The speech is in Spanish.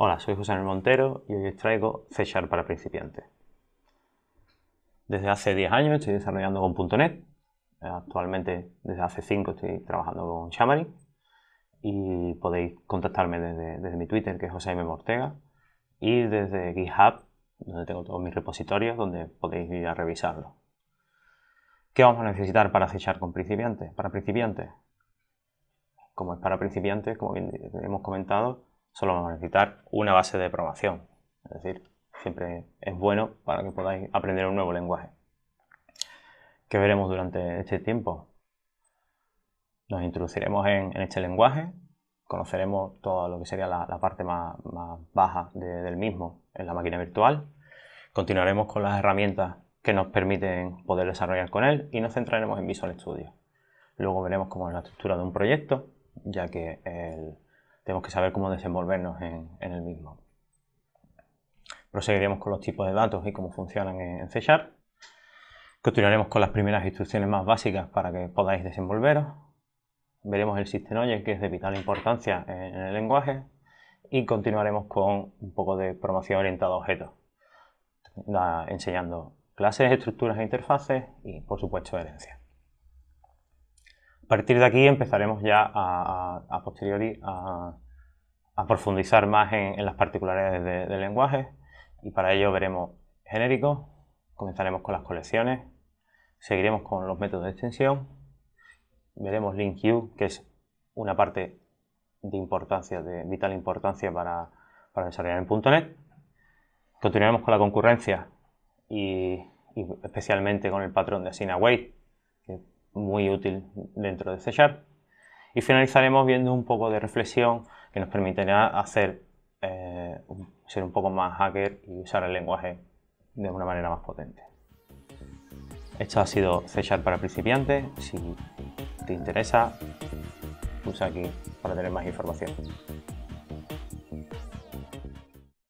Hola, soy José Manuel Montero y hoy os traigo Fechar para principiantes. Desde hace 10 años estoy desarrollando con .NET. Eh, actualmente, desde hace 5 estoy trabajando con Xamarin. Y podéis contactarme desde, mi Twitter, que es José M. Ortega, y desde GitHub, donde tengo todos mis repositorios, donde podéis ir a revisarlo. ¿Qué vamos a necesitar para fechar con principiantes? Para principiantes, como es para principiantes, como bien hemos comentado, solo vamos a necesitar una base de programación. Es decir, siempre es bueno para que podáis aprender un nuevo lenguaje. ¿Qué veremos durante este tiempo? Nos introduciremos en, este lenguaje, conoceremos todo lo que sería la, parte más, baja del mismo en la máquina virtual, continuaremos con las herramientas que nos permiten poder desarrollar con él y nos centraremos en Visual Studio. Luego veremos cómo es la estructura de un proyecto, ya que el, tenemos que saber cómo desenvolvernos en, el mismo. Proseguiremos con los tipos de datos y cómo funcionan en, C Continuaremos con las primeras instrucciones más básicas para que podáis desenvolveros. Veremos el sistema oye, que es de vital importancia en, el lenguaje. Y continuaremos con un poco de promoción orientada a objetos, enseñando clases, estructuras e interfaces y, por supuesto, herencia. A partir de aquí empezaremos ya a posteriori a a profundizar más en, las particularidades del de lenguaje y para ello veremos genéricos, comenzaremos con las colecciones, seguiremos con los métodos de extensión, veremos LinQ, que es una parte de importancia, de vital importancia para, para desarrollar en .NET. Continuaremos con la concurrencia y, especialmente con el patrón de Asina await, que es muy útil dentro de C Sharp. Y finalizaremos viendo un poco de reflexión que nos permitirá hacer, eh, ser un poco más hacker y usar el lenguaje de una manera más potente. Esto ha sido C Sharp para principiantes. Si te interesa, pulsa aquí para tener más información.